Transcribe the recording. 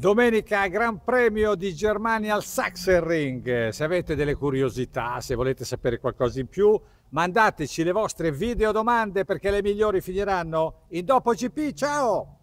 Domenica Gran Premio di Germania al Sachsenring. Se avete delle curiosità, se volete sapere qualcosa in più, mandateci le vostre video domande perché le migliori finiranno in dopo GP. Ciao!